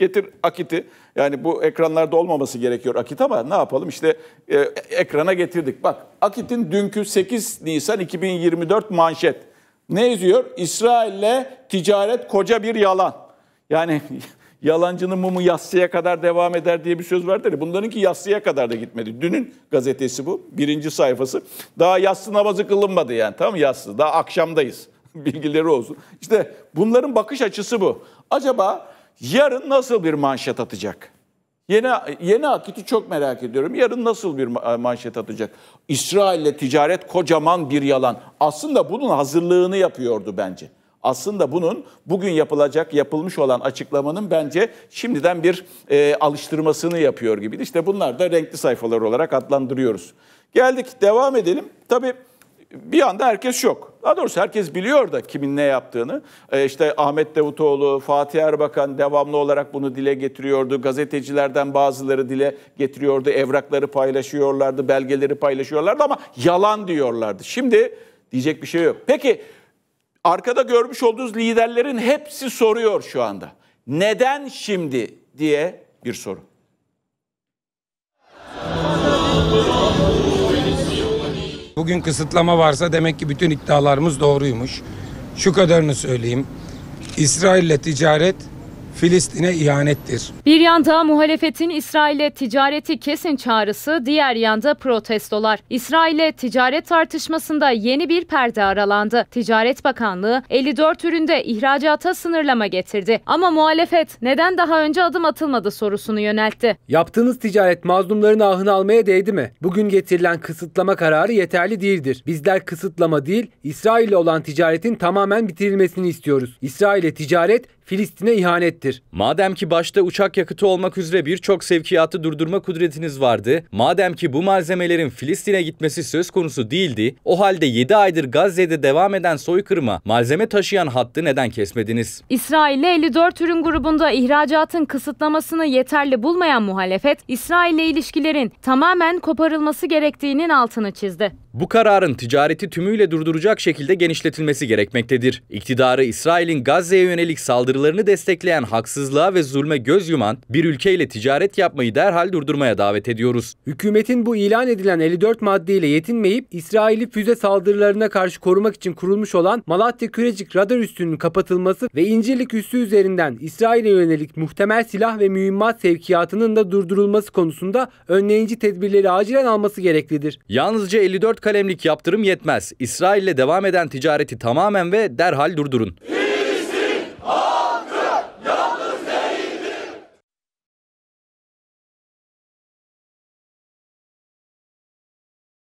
Getir akiti. Yani bu ekranlarda olmaması gerekiyor akit ama ne yapalım işte e, ekrana getirdik. Bak akitin dünkü 8 Nisan 2024 manşet. Ne yazıyor? İsrail'le ticaret koca bir yalan. Yani yalancının mumu yassıya kadar devam eder diye bir söz vardır ya. Bunlarınki yassıya kadar da gitmedi. Dünün gazetesi bu. Birinci sayfası. Daha yassı namazı kılınmadı yani. Tamam yassı. Daha akşamdayız. Bilgileri olsun. İşte bunların bakış açısı bu. Acaba yarın nasıl bir manşet atacak? Yeni, yeni akiti çok merak ediyorum. Yarın nasıl bir manşet atacak? İsrail'le ticaret kocaman bir yalan. Aslında bunun hazırlığını yapıyordu bence. Aslında bunun bugün yapılacak, yapılmış olan açıklamanın bence şimdiden bir e, alıştırmasını yapıyor gibi. İşte bunlar da renkli sayfalar olarak adlandırıyoruz. Geldik, devam edelim. Tabii bir anda herkes yok. Daha doğrusu herkes biliyor da kimin ne yaptığını. E işte Ahmet Davutoğlu, Fatih Erbakan devamlı olarak bunu dile getiriyordu. Gazetecilerden bazıları dile getiriyordu. Evrakları paylaşıyorlardı, belgeleri paylaşıyorlardı ama yalan diyorlardı. Şimdi diyecek bir şey yok. Peki arkada görmüş olduğunuz liderlerin hepsi soruyor şu anda. Neden şimdi diye bir soru. Bugün kısıtlama varsa demek ki bütün iddialarımız doğruymuş. Şu kadarını söyleyeyim. İsrail'le ticaret Filistin'e ihanettir. Bir yanda muhalefetin İsrail'e ticareti kesin çağrısı, diğer yanda protestolar. İsrail'e ticaret tartışmasında yeni bir perde aralandı. Ticaret Bakanlığı 54 üründe ihracata sınırlama getirdi. Ama muhalefet neden daha önce adım atılmadı sorusunu yöneltti. Yaptığınız ticaret mazlumların ahını almaya değdi mi? Bugün getirilen kısıtlama kararı yeterli değildir. Bizler kısıtlama değil, İsrail'le olan ticaretin tamamen bitirilmesini istiyoruz. İsrail'e ticaret Filistin'e ihanettir nedir? Madem ki başta uçak yakıtı olmak üzere birçok sevkiyatı durdurma kudretiniz vardı, madem ki bu malzemelerin Filistin'e gitmesi söz konusu değildi, o halde 7 aydır Gazze'de devam eden soykırıma malzeme taşıyan hattı neden kesmediniz? İsrail'e 54 ürün grubunda ihracatın kısıtlamasını yeterli bulmayan muhalefet, İsrail'le ilişkilerin tamamen koparılması gerektiğinin altını çizdi. Bu kararın ticareti tümüyle durduracak şekilde genişletilmesi gerekmektedir. İktidarı İsrail'in Gazze'ye yönelik saldırılarını destekleyen haksızlığa ve zulme göz yuman bir ülkeyle ticaret yapmayı derhal durdurmaya davet ediyoruz. Hükümetin bu ilan edilen 54 maddeyle yetinmeyip İsrail'i füze saldırılarına karşı korumak için kurulmuş olan Malatya Kürecik radar üssünün kapatılması ve İncirlik üssü üzerinden İsrail'e yönelik muhtemel silah ve mühimmat sevkiyatının da durdurulması konusunda önleyici tedbirleri acilen alması gereklidir. Yalnızca 54 kalemlik yaptırım yetmez. İsrail'le devam eden ticareti tamamen ve derhal durdurun.